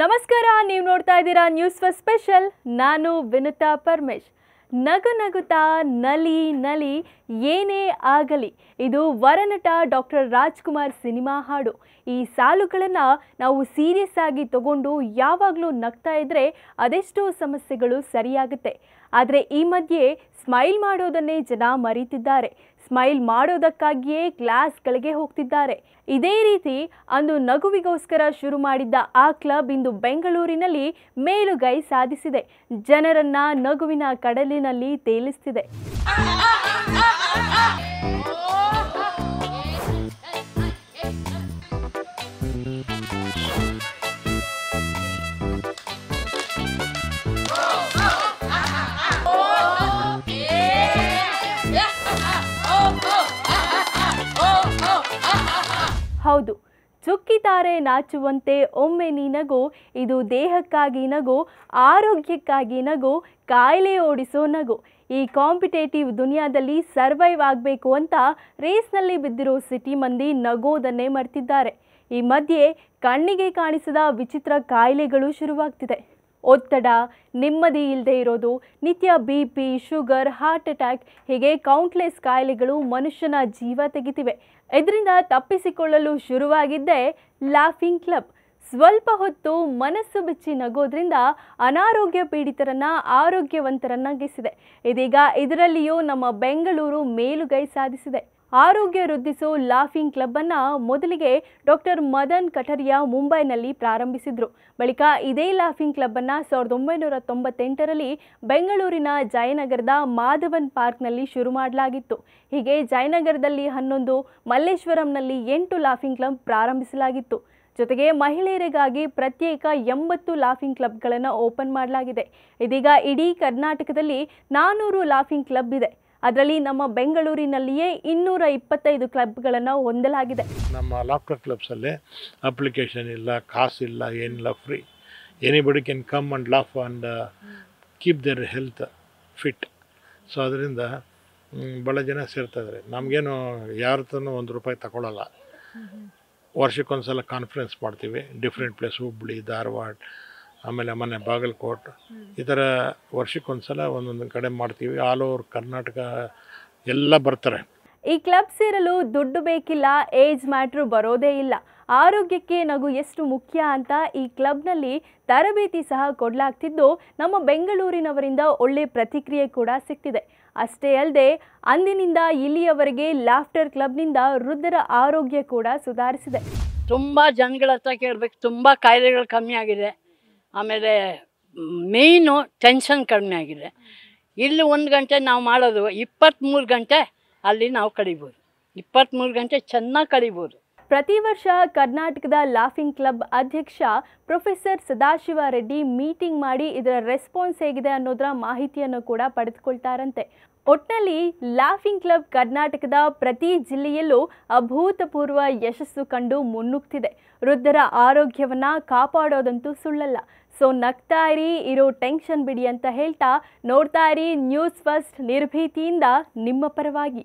ನಮಸ್ಕಾರ ನೀವು ನೋಡ್ತಾ ಇದ್ದೀರಾ ನ್ಯೂಸ್ ಫರ್ ಸ್ಪೆಷಲ್ ನಾನು ವಿನುತಾ ಪರಮೇಶ್ ನಗು ನಗುತಾ ನಲಿ ನಲಿ ಏನೇ ಆಗಲಿ ಇದು ವರನಟ ಡಾಕ್ಟರ್ ರಾಜ್ಕುಮಾರ್ ಸಿನಿಮಾ ಹಾಡು ಈ ಸಾಲುಗಳನ್ನು ನಾವು ಸೀರಿಯಸ್ ಆಗಿ ತಗೊಂಡು ಯಾವಾಗಲೂ ನಗ್ತಾ ಇದ್ದರೆ ಅದೆಷ್ಟೋ ಸಮಸ್ಯೆಗಳು ಸರಿಯಾಗುತ್ತೆ ಆದರೆ ಈ ಮಧ್ಯೆ ಸ್ಮೈಲ್ ಮಾಡೋದನ್ನೇ ಜನ ಮರೀತಿದ್ದಾರೆ ಸ್ಮೈಲ್ ಮಾಡೋದಕ್ಕಾಗಿಯೇ ಕ್ಲಾಸ್ಗಳಿಗೆ ಹೋಗ್ತಿದ್ದಾರೆ ಇದೇ ರೀತಿ ಅಂದು ನಗುವಿಗೋಸ್ಕರ ಶುರು ಮಾಡಿದ್ದ ಆ ಕ್ಲಬ್ ಇಂದು ಬೆಂಗಳೂರಿನಲ್ಲಿ ಮೇಲುಗೈ ಸಾಧಿಸಿದೆ ಜನರನ್ನ ನಗುವಿನ ಕಡಲಿನಲ್ಲಿ ತೇಲಿಸ್ತಿದೆ ಹೌದು ಚುಕ್ಕಿತಾರೆ ನಾಚುವಂತೆ ಒಮ್ಮೆ ನೀ ನಗು ಇದು ದೇಹಕ್ಕಾಗಿ ನಗು ಆರೋಗ್ಯಕ್ಕಾಗಿ ನಗು ಕಾಯಿಲೆ ಓಡಿಸೋ ನಗು ಈ ಕಾಂಪಿಟೇಟಿವ್ ದುನಿಯಾದಲ್ಲಿ ಸರ್ವೈವ್ ಆಗಬೇಕು ಅಂತ ರೇಸ್ನಲ್ಲಿ ಬಿದ್ದಿರೋ ಸಿಟಿ ಮಂದಿ ನಗೋದನ್ನೇ ಮರ್ತಿದ್ದಾರೆ ಈ ಮಧ್ಯೆ ಕಣ್ಣಿಗೆ ಕಾಣಿಸದ ವಿಚಿತ್ರ ಕಾಯಿಲೆಗಳು ಶುರುವಾಗ್ತಿದೆ ಒತ್ತಡ ನೆಮ್ಮದಿ ಇಲ್ಲದೆ ಇರೋದು ನಿತ್ಯ B P sugar heart attack ಹೀಗೆ ಕೌಂಟ್ಲೆಸ್ ಕಾಯಿಲೆಗಳು ಮನುಷ್ಯನ ಜೀವ ತೆಗಿತಿವೆ ಇದರಿಂದ ತಪ್ಪಿಸಿಕೊಳ್ಳಲು ಶುರುವಾಗಿದ್ದೇ ಲಾಫಿಂಗ್ ಕ್ಲಬ್ ಸ್ವಲ್ಪ ಹೊತ್ತು ಮನಸ್ಸು ಬಿಚ್ಚಿ ನಗೋದ್ರಿಂದ ಅನಾರೋಗ್ಯ ಪೀಡಿತರನ್ನ ಆರೋಗ್ಯವಂತರನ್ನಾಗಿಸಿದೆ ಇದೀಗ ಇದರಲ್ಲಿಯೂ ನಮ್ಮ ಬೆಂಗಳೂರು ಮೇಲುಗೈ ಸಾಧಿಸಿದೆ ಆರೋಗ್ಯ ವೃದ್ಧಿಸೋ ಲಾಫಿಂಗ್ ಕ್ಲಬ್ಬನ್ನು ಮೊದಲಿಗೆ ಡಾಕ್ಟರ್ ಮದನ್ ಕಟರಿಯಾ ಮುಂಬೈನಲ್ಲಿ ಪ್ರಾರಂಭಿಸಿದರು ಬಳಿಕ ಇದೇ ಲಾಫಿಂಗ್ ಕ್ಲಬ್ಬನ್ನು ಸಾವಿರದ ಒಂಬೈನೂರ ತೊಂಬತ್ತೆಂಟರಲ್ಲಿ ಬೆಂಗಳೂರಿನ ಜಯನಗರದ ಮಾಧವನ್ ಪಾರ್ಕ್ನಲ್ಲಿ ಶುರು ಮಾಡಲಾಗಿತ್ತು ಹೀಗೆ ಜಯನಗರದಲ್ಲಿ ಹನ್ನೊಂದು ಮಲ್ಲೇಶ್ವರಂನಲ್ಲಿ ಎಂಟು ಲಾಫಿಂಗ್ ಕ್ಲಬ್ ಪ್ರಾರಂಭಿಸಲಾಗಿತ್ತು ಜೊತೆಗೆ ಮಹಿಳೆಯರಿಗಾಗಿ ಪ್ರತ್ಯೇಕ ಎಂಬತ್ತು ಲಾಫಿಂಗ್ ಕ್ಲಬ್ಗಳನ್ನು ಓಪನ್ ಮಾಡಲಾಗಿದೆ ಇದೀಗ ಇಡೀ ಕರ್ನಾಟಕದಲ್ಲಿ ನಾನೂರು ಲಾಫಿಂಗ್ ಕ್ಲಬ್ ಇದೆ ಅದರಲ್ಲಿ ನಮ್ಮ ಬೆಂಗಳೂರಿನಲ್ಲಿಯೇ ಇನ್ನೂರ ಇಪ್ಪತ್ತೈದು ಕ್ಲಬ್ಗಳನ್ನು ಹೊಂದಲಾಗಿದೆ ನಮ್ಮ ಕ್ಲಬ್ಸ್ ಕ್ಲಬ್ಸಲ್ಲಿ ಅಪ್ಲಿಕೇಶನ್ ಇಲ್ಲ ಕಾಸಿಲ್ಲ ಏನಿಲ್ಲ free anybody can come and laugh and keep their health fit so ಅದರಿಂದ ಭಾಳ ಜನ ಸೇರ್ತಾಯಿದ್ದಾರೆ ನಮಗೇನು ಯಾರ ಒಂದು ರೂಪಾಯಿ ತಗೊಳ್ಳಲ್ಲ ವರ್ಷಕ್ಕೊಂದು ಸಲ ಕಾನ್ಫರೆನ್ಸ್ ಮಾಡ್ತೀವಿ ಡಿಫ್ರೆಂಟ್ ಪ್ಲೇಸ್ ಹುಬ್ಬಳ್ಳಿ ಧಾರವಾಡ ಆಮೇಲೆ ಮನೆ ಬಾಗಲಕೋಟ್ ಈ ಥರ ವರ್ಷಕ್ಕೊಂದು ಸಲ ಒಂದೊಂದು ಕಡೆ ಮಾಡ್ತೀವಿ ಆಲ್ ಓವರ್ ಕರ್ನಾಟಕ ಎಲ್ಲ ಬರ್ತಾರೆ ಈ ಕ್ಲಬ್ ಸೇರಲು ದುಡ್ಡು ಬೇಕಿಲ್ಲ ಏಜ್ ಮ್ಯಾಟ್ರ್ ಬರೋದೇ ಇಲ್ಲ ಆರೋಗ್ಯಕ್ಕೆ ನಗು ಎಷ್ಟು ಮುಖ್ಯ ಅಂತ ಈ ಕ್ಲಬ್ನಲ್ಲಿ ತರಬೇತಿ ಸಹ ಕೊಡಲಾಗ್ತಿದ್ದು ನಮ್ಮ ಬೆಂಗಳೂರಿನವರಿಂದ ಒಳ್ಳೆ ಪ್ರತಿಕ್ರಿಯೆ ಕೂಡ ಸಿಕ್ತಿದೆ ಅಷ್ಟೇ ಅಲ್ಲದೆ ಅಂದಿನಿಂದ ಇಲ್ಲಿಯವರೆಗೆ ಲಾಫ್ಟರ್ ಕ್ಲಬ್ನಿಂದ ವೃದ್ಧರ ಆರೋಗ್ಯ ಕೂಡ ಸುಧಾರಿಸಿದೆ ತುಂಬ ಜನಗಳ ಹತ್ರ ಕೇಳಬೇಕು ತುಂಬ ಕಾಯಿಲೆಗಳು ಕಮ್ಮಿ ಆಗಿದೆ ಆಮೇಲೆ ಮೇಯ್ನು ಟೆನ್ಷನ್ ಕಡಿಮೆ ಆಗಿದೆ ಇಲ್ಲಿ ಒಂದು ಗಂಟೆ ನಾವು ಮಾಡೋದು ಇಪ್ಪತ್ತ್ಮೂರು ಗಂಟೆ ಅಲ್ಲಿ ನಾವು ಕಳಿಬೋದು ಇಪ್ಪತ್ತ್ಮೂರು ಗಂಟೆ ಚೆನ್ನಾಗಿ ಕಳಿಬೋದು ಪ್ರತಿ ವರ್ಷ ಕರ್ನಾಟಕದ ಲಾಫಿಂಗ್ ಕ್ಲಬ್ ಅಧ್ಯಕ್ಷ ಪ್ರೊಫೆಸರ್ ಸದಾಶಿವ ರೆಡ್ಡಿ ಮೀಟಿಂಗ್ ಮಾಡಿ ಇದರ ರೆಸ್ಪಾನ್ಸ್ ಹೇಗಿದೆ ಅನ್ನೋದರ ಮಾಹಿತಿಯನ್ನು ಕೂಡ ಪಡೆದುಕೊಳ್ತಾರಂತೆ ಒಟ್ನಲ್ಲಿ ಲಾಫಿಂಗ್ ಕ್ಲಬ್ ಕರ್ನಾಟಕದ ಪ್ರತಿ ಜಿಲ್ಲೆಯಲ್ಲೂ ಅಭೂತಪೂರ್ವ ಯಶಸ್ಸು ಕಂಡು ಮುನ್ನುಗ್ತಿದೆ ವೃದ್ಧರ ಆರೋಗ್ಯವನ್ನು ಕಾಪಾಡೋದಂತೂ ಸುಳ್ಳಲ್ಲ ಸೊ ನಗ್ತಾ ಇರೋ ಟೆನ್ಷನ್ ಬಿಡಿ ಅಂತ ಹೇಳ್ತಾ ನೋಡ್ತಾ ಇರಿ ನ್ಯೂಸ್ ಫಸ್ಟ್ ನಿರ್ಭೀತಿಯಿಂದ ನಿಮ್ಮ ಪರವಾಗಿ